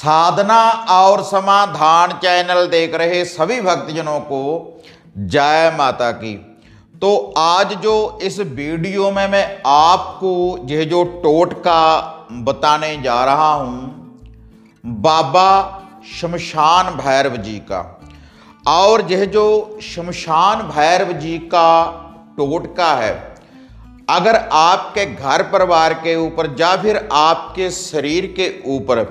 साधना और समाधान चैनल देख रहे सभी भक्तजनों को जय माता की तो आज जो इस वीडियो में मैं आपको यह जो टोटका बताने जा रहा हूँ बाबा शमशान भैरव जी का और यह जो शमशान भैरव जी का टोटका है अगर आपके घर परिवार के ऊपर या फिर आपके शरीर के ऊपर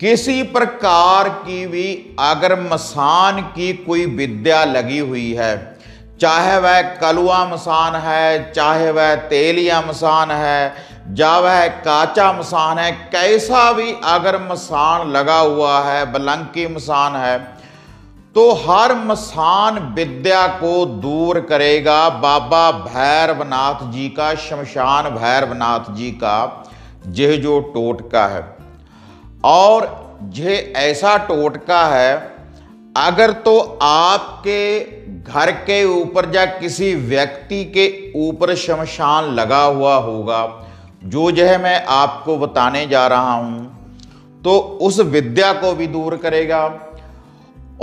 किसी प्रकार की भी अगर मसान की कोई विद्या लगी हुई है चाहे वह कलुआ मसान है चाहे वह तेलिया मसान है या वह काचा मसान है कैसा भी अगर मसान लगा हुआ है बलंकी मसान है तो हर मसान विद्या को दूर करेगा बाबा भैरवनाथ जी का शमशान भैरवनाथ जी का जेह जो टोटका है और ये ऐसा टोटका है अगर तो आपके घर के ऊपर या किसी व्यक्ति के ऊपर शमशान लगा हुआ होगा जो यह मैं आपको बताने जा रहा हूँ तो उस विद्या को भी दूर करेगा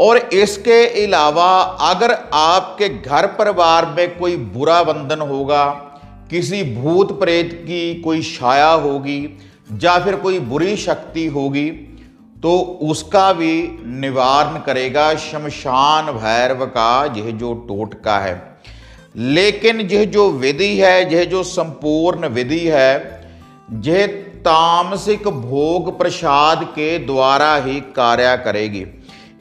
और इसके अलावा अगर आपके घर परिवार में कोई बुरा बंधन होगा किसी भूत प्रेत की कोई छाया होगी या फिर कोई बुरी शक्ति होगी तो उसका भी निवारण करेगा शमशान भैरव का यह जो टोटका है लेकिन यह जो विधि है यह जो संपूर्ण विधि है यह तामसिक भोग प्रसाद के द्वारा ही कार्य करेगी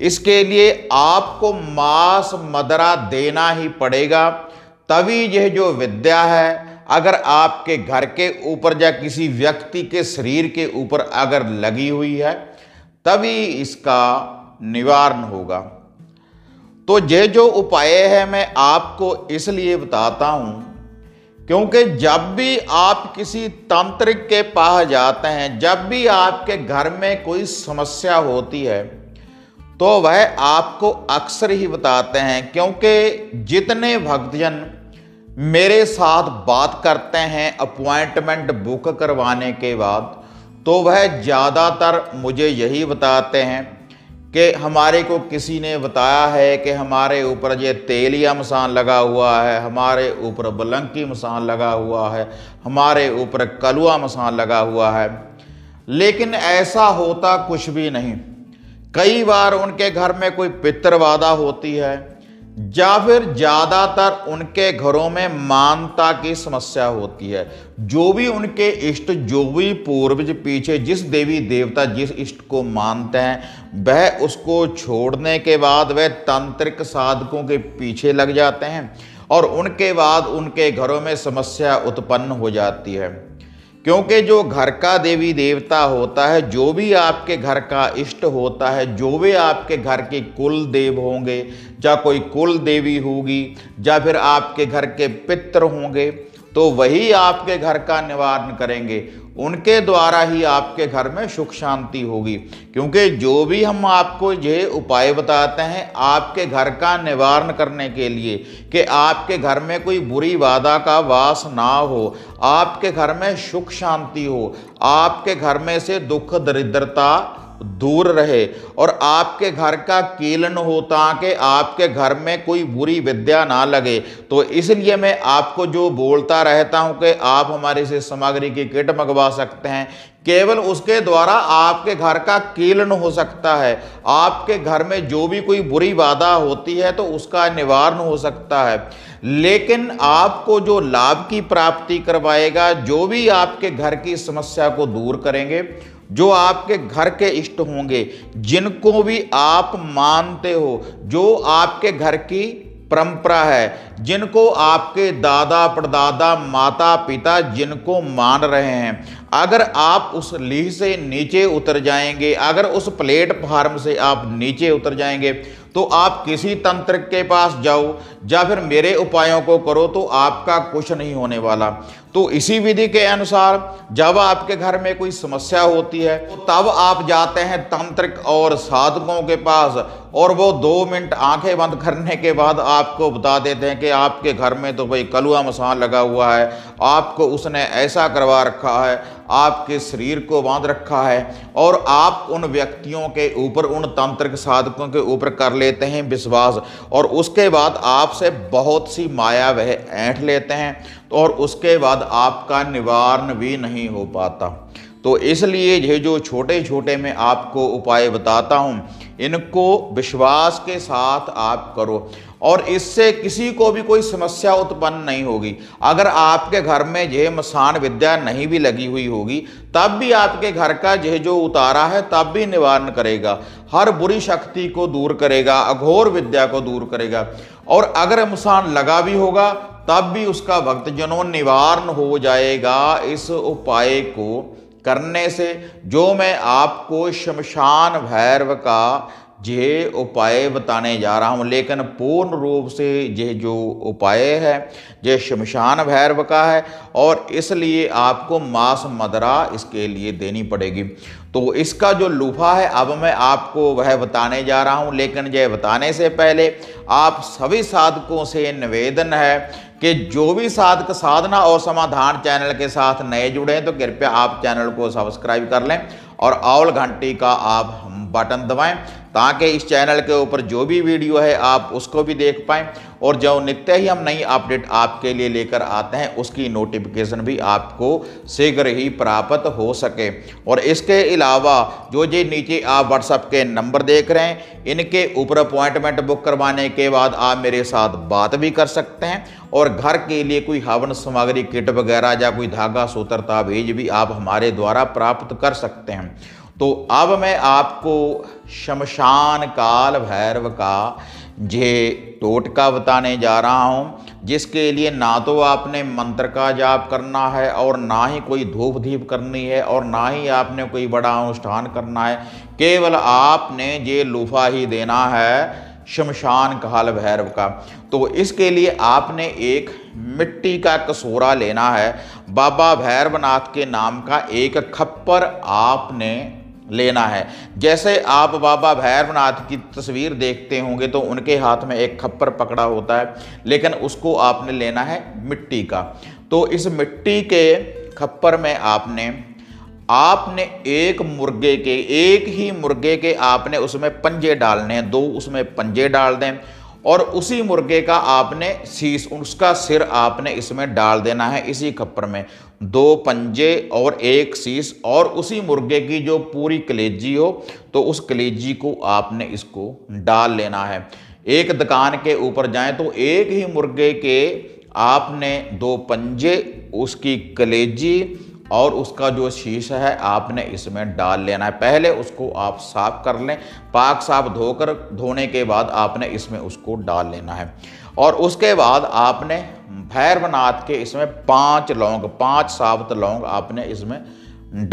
इसके लिए आपको मांस मदरा देना ही पड़ेगा तभी यह जो विद्या है अगर आपके घर के ऊपर या किसी व्यक्ति के शरीर के ऊपर अगर लगी हुई है तभी इसका निवारण होगा तो ये जो उपाय है मैं आपको इसलिए बताता हूँ क्योंकि जब भी आप किसी तांत्रिक के पास जाते हैं जब भी आपके घर में कोई समस्या होती है तो वह आपको अक्सर ही बताते हैं क्योंकि जितने भक्तजन मेरे साथ बात करते हैं अपॉइंटमेंट बुक करवाने के बाद तो वह ज़्यादातर मुझे यही बताते हैं कि हमारे को किसी ने बताया है कि हमारे ऊपर ये तेलिया मसान लगा हुआ है हमारे ऊपर बलंकी मसान लगा हुआ है हमारे ऊपर कलुआ मसान लगा हुआ है लेकिन ऐसा होता कुछ भी नहीं कई बार उनके घर में कोई पितृवादा होती है या फिर ज़्यादातर उनके घरों में मानता की समस्या होती है जो भी उनके इष्ट जो भी पूर्वज पीछे जिस देवी देवता जिस इष्ट को मानते हैं वह उसको छोड़ने के बाद वह तांत्रिक साधकों के पीछे लग जाते हैं और उनके बाद उनके घरों में समस्या उत्पन्न हो जाती है क्योंकि जो घर का देवी देवता होता है जो भी आपके घर का इष्ट होता है जो भी आपके घर के कुल देव होंगे या कोई कुल देवी होगी या फिर आपके घर के पितर होंगे तो वही आपके घर का निवारण करेंगे उनके द्वारा ही आपके घर में सुख शांति होगी क्योंकि जो भी हम आपको ये उपाय बताते हैं आपके घर का निवारण करने के लिए कि आपके घर में कोई बुरी वादा का वास ना हो आपके घर में सुख शांति हो आपके घर में से दुख दरिद्रता दूर रहे और आपके घर का कीलन हो ताकि आपके घर में कोई बुरी विद्या ना लगे तो इसलिए मैं आपको जो बोलता रहता हूँ कि आप हमारे से सामग्री की किट मंगवा सकते हैं केवल उसके द्वारा आपके घर का कीलन हो सकता है आपके घर में जो भी कोई बुरी बाधा होती है तो उसका निवारण हो सकता है लेकिन आपको जो लाभ की प्राप्ति करवाएगा जो भी आपके घर की समस्या को दूर करेंगे जो आपके घर के इष्ट होंगे जिनको भी आप मानते हो जो आपके घर की परंपरा है जिनको आपके दादा परदादा माता पिता जिनको मान रहे हैं अगर आप उस लीह से नीचे उतर जाएंगे अगर उस प्लेटफार्म से आप नीचे उतर जाएंगे तो आप किसी तंत्र के पास जाओ या फिर मेरे उपायों को करो तो आपका कुछ नहीं होने वाला तो इसी विधि के अनुसार जब आपके घर में कोई समस्या होती है तो तब आप जाते हैं तंत्रिक और साधकों के पास और वो दो मिनट आंखें बंद करने के बाद आपको बता देते हैं कि आपके घर में तो भाई कलुआ मसान लगा हुआ है आपको उसने ऐसा करवा रखा है आपके शरीर को बांध रखा है और आप उन व्यक्तियों के ऊपर उन तांत्रिक साधकों के ऊपर कर लेते हैं विश्वास और उसके बाद आपसे बहुत सी माया वह ऐंठ लेते हैं तो और उसके बाद आपका निवारण भी नहीं हो पाता तो इसलिए ये जो छोटे छोटे मैं आपको उपाय बताता हूँ इनको विश्वास के साथ आप करो और इससे किसी को भी कोई समस्या उत्पन्न नहीं होगी अगर आपके घर में यह मसान विद्या नहीं भी लगी हुई होगी तब भी आपके घर का यह जो उतारा है तब भी निवारण करेगा हर बुरी शक्ति को दूर करेगा अघोर विद्या को दूर करेगा और अगर मसान लगा भी होगा तब भी उसका भक्तजनों निवारण हो जाएगा इस उपाय को करने से जो मैं आपको शमशान भैरव का यह उपाय बताने जा रहा हूँ लेकिन पूर्ण रूप से यह जो उपाय है यह शमशान भैरव का है और इसलिए आपको मास मदरा इसके लिए देनी पड़ेगी तो इसका जो लूफा है अब मैं आपको वह बताने जा रहा हूँ लेकिन यह बताने से पहले आप सभी साधकों से निवेदन है कि जो भी साधक साधना और समाधान चैनल के साथ नए जुड़े हैं तो कृपया आप चैनल को सब्सक्राइब कर लें और ऑल घंटी का आप बटन दबाएं ताकि इस चैनल के ऊपर जो भी वीडियो है आप उसको भी देख पाएँ और जो नित्य ही हम नई अपडेट आपके लिए लेकर आते हैं उसकी नोटिफिकेशन भी आपको शीघ्र ही प्राप्त हो सके और इसके अलावा जो जी नीचे आप व्हाट्सअप के नंबर देख रहे हैं इनके ऊपर अपॉइंटमेंट बुक करवाने के बाद आप मेरे साथ बात भी कर सकते हैं और घर के लिए कोई हवन सामग्री किट वगैरह या कोई धागा सूत्र भेज भी आप हमारे द्वारा प्राप्त कर सकते हैं तो अब मैं आपको शमशान काल भैरव का जे टोटका बताने जा रहा हूँ जिसके लिए ना तो आपने मंत्र का जाप करना है और ना ही कोई धूप धीप करनी है और ना ही आपने कोई बड़ा अनुष्ठान करना है केवल आपने ये लूफा ही देना है शमशान काल भैरव का तो इसके लिए आपने एक मिट्टी का कसूरा लेना है बाबा भैरवनाथ के नाम का एक खप्पर आपने लेना है जैसे आप बाबा भैरवनाथ की तस्वीर देखते होंगे तो उनके हाथ में एक खप्पर पकड़ा होता है लेकिन उसको आपने लेना है मिट्टी का तो इस मिट्टी के खप्पर में आपने आपने एक मुर्गे के एक ही मुर्गे के आपने उसमें पंजे डालने हैं दो उसमें पंजे डाल दें और उसी मुर्गे का आपने शीश उसका सिर आपने इसमें डाल देना है इसी खप्पर में दो पंजे और एक शीश और उसी मुर्गे की जो पूरी कलेजी हो तो उस कलेजी को आपने इसको डाल लेना है एक दुकान के ऊपर जाएं तो एक ही मुर्गे के आपने दो पंजे उसकी कलेजी और उसका जो शीश है आपने इसमें डाल लेना है पहले उसको आप साफ कर लें पाक साफ धोकर धोने के बाद आपने इसमें उसको डाल लेना है और उसके बाद आपने भैरवनाथ के इसमें पांच लौंग पांच साबुत लौंग आपने इसमें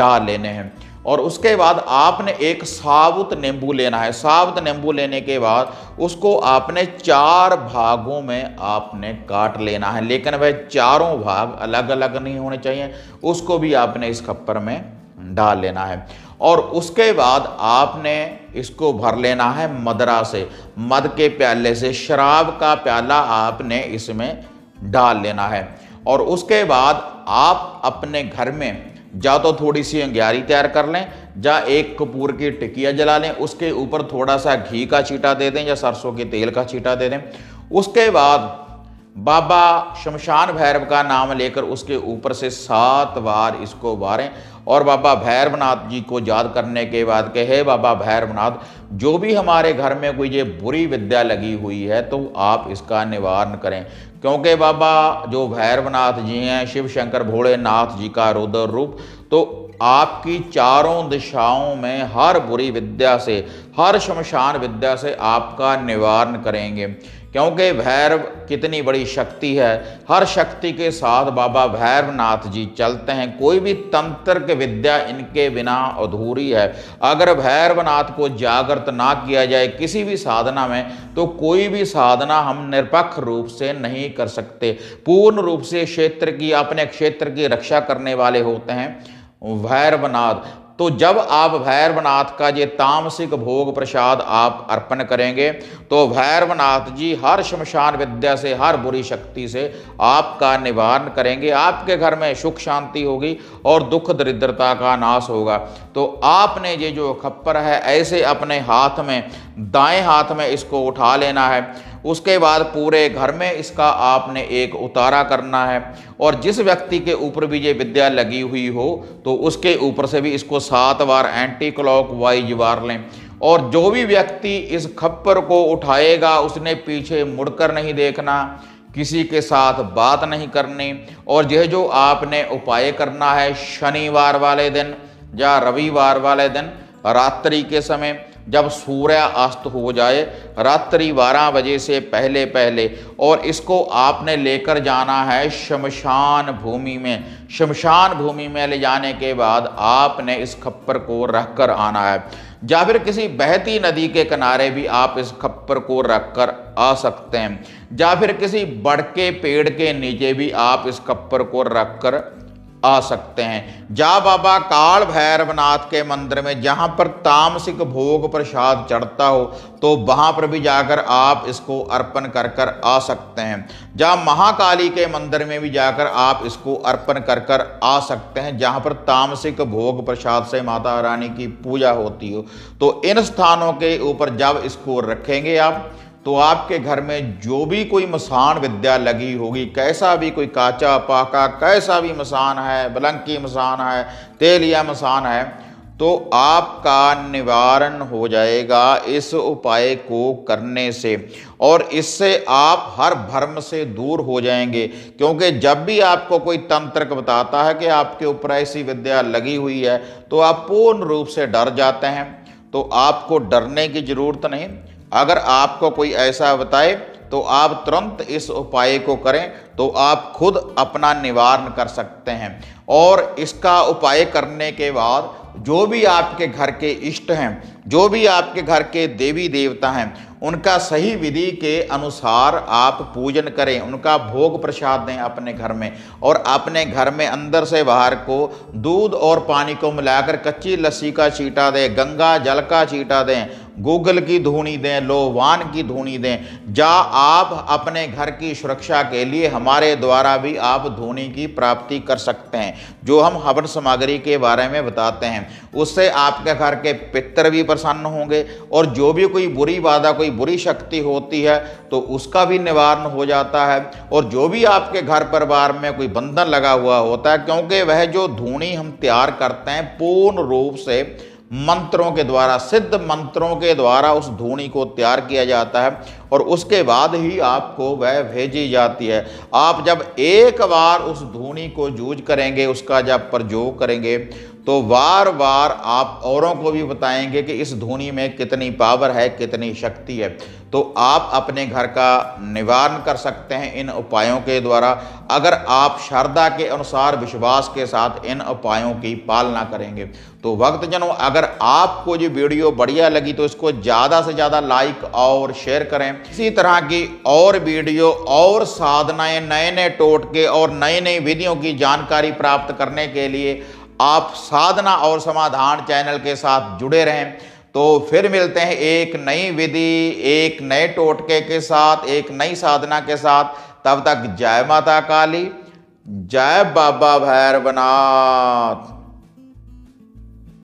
डाल लेने हैं और उसके बाद आपने एक साबुत नींबू लेना है साबुत नींबू लेने के बाद उसको आपने चार भागों में आपने काट लेना है लेकिन वह चारों भाग अलग अलग नहीं होने चाहिए उसको भी आपने इस खप्पर में डाल लेना है और उसके बाद आपने इसको भर लेना है मदरा से मद के प्याले से शराब का प्याला आपने इसमें डाल लेना है और उसके बाद आप अपने घर में या तो थोड़ी सी अंग्यारी तैयार कर लें या एक कपूर की टिकिया जला लें उसके ऊपर थोड़ा सा घी का छीटा दे दें या सरसों के तेल का छीटा दे दें उसके बाद बाबा शमशान भैरव का नाम लेकर उसके ऊपर से सात बार इसको उबारें और बाबा भैरवनाथ जी को याद करने के बाद कहे बाबा भैरवनाथ जो भी हमारे घर में कोई ये बुरी विद्या लगी हुई है तो आप इसका निवारण करें क्योंकि बाबा जो भैरवनाथ जी हैं शिव शंकर भोलेनाथ जी का रुद्र रूप तो आपकी चारों दिशाओं में हर बुरी विद्या से हर शमशान विद्या से आपका निवारण करेंगे क्योंकि भैरव कितनी बड़ी शक्ति है हर शक्ति के साथ बाबा भैरवनाथ जी चलते हैं कोई भी तंत्र विद्या इनके बिना अधूरी है अगर भैरवनाथ को जागृत ना किया जाए किसी भी साधना में तो कोई भी साधना हम निरपक्ष रूप से नहीं कर सकते पूर्ण रूप से क्षेत्र की अपने क्षेत्र की रक्षा करने वाले होते हैं भैरवनाथ तो जब आप भैरवनाथ का ये तामसिक भोग प्रसाद आप अर्पण करेंगे तो भैरवनाथ जी हर शमशान विद्या से हर बुरी शक्ति से आपका निवारण करेंगे आपके घर में सुख शांति होगी और दुख दरिद्रता का नाश होगा तो आपने ये जो खप्पर है ऐसे अपने हाथ में दाएं हाथ में इसको उठा लेना है उसके बाद पूरे घर में इसका आपने एक उतारा करना है और जिस व्यक्ति के ऊपर भी ये विद्या लगी हुई हो तो उसके ऊपर से भी इसको सात बार एंटी क्लॉक वाइज वार लें और जो भी व्यक्ति इस खप्पर को उठाएगा उसने पीछे मुड़कर नहीं देखना किसी के साथ बात नहीं करनी और यह जो आपने उपाय करना है शनिवार वाले दिन या रविवार वाले दिन रात्रि के समय जब सूर्य अस्त हो जाए रात्रि बारह बजे से पहले पहले और इसको आपने लेकर जाना है शमशान भूमि में शमशान भूमि में ले जाने के बाद आपने इस खप्पर को रख कर आना है या फिर किसी बहती नदी के किनारे भी आप इस खप्पर को रख कर आ सकते हैं या फिर किसी बड़के पेड़ के नीचे भी आप इस खप्पर को रख कर आ सकते हैं जा बाबा काल भैरवनाथ के मंदिर में जहाँ पर तामसिक भोग प्रसाद चढ़ता हो तो वहाँ पर भी जाकर आप इसको अर्पण कर कर आ सकते हैं जहाँ महाकाली के मंदिर में भी जाकर आप इसको अर्पण कर कर आ सकते हैं जहाँ पर तामसिक भोग प्रसाद से माता रानी की पूजा होती हो तो इन स्थानों के ऊपर जब इसको रखेंगे आप तो आपके घर में जो भी कोई मसान विद्या लगी होगी कैसा भी कोई काचा पाका कैसा भी मसान है बलंकी मसान है तेलिया मसान है तो आपका निवारण हो जाएगा इस उपाय को करने से और इससे आप हर भर्म से दूर हो जाएंगे क्योंकि जब भी आपको कोई तंत्रक बताता है कि आपके ऊपर ऐसी विद्या लगी हुई है तो आप पूर्ण रूप से डर जाते हैं तो आपको डरने की ज़रूरत नहीं अगर आपको कोई ऐसा बताए तो आप तुरंत इस उपाय को करें तो आप खुद अपना निवारण कर सकते हैं और इसका उपाय करने के बाद जो भी आपके घर के इष्ट हैं जो भी आपके घर के देवी देवता हैं उनका सही विधि के अनुसार आप पूजन करें उनका भोग प्रसाद दें अपने घर में और अपने घर में अंदर से बाहर को दूध और पानी को मिलाकर कच्ची लस्सी का चीटा दें गंगा जल का चीटा दें गूगल की धूनी दें लोवान की धूनी दें जा आप अपने घर की सुरक्षा के लिए हमारे द्वारा भी आप धूनी की प्राप्ति कर सकते हैं जो हम हवन सामग्री के बारे में बताते हैं उससे आपके घर के पितर भी प्रसन्न होंगे और जो भी कोई बुरी वादा कोई बुरी शक्ति होती है तो उसका भी निवारण हो जाता है और जो भी आपके घर परिवार में कोई बंधन लगा हुआ होता है क्योंकि वह जो धूनी हम तैयार करते हैं पूर्ण रूप से मंत्रों के द्वारा सिद्ध मंत्रों के द्वारा उस धूणी को तैयार किया जाता है और उसके बाद ही आपको वह भेजी जाती है आप जब एक बार उस धूणी को जूझ करेंगे उसका जब प्रयोग करेंगे तो बार बार आप औरों को भी बताएंगे कि इस धुनी में कितनी पावर है कितनी शक्ति है तो आप अपने घर का निवारण कर सकते हैं इन उपायों के द्वारा अगर आप श्रद्धा के अनुसार विश्वास के साथ इन उपायों की पालना करेंगे तो वक्त जनों अगर आपको ये वीडियो बढ़िया लगी तो इसको ज़्यादा से ज़्यादा लाइक और शेयर करें इसी तरह की और वीडियो और साधनाएं नए नए टोटके और नई नई विधियों की जानकारी प्राप्त करने के लिए आप साधना और समाधान चैनल के साथ जुड़े रहें तो फिर मिलते हैं एक नई विधि एक नए टोटके के साथ एक नई साधना के साथ तब तक जय माता काली जय बाबा भैरवनाथ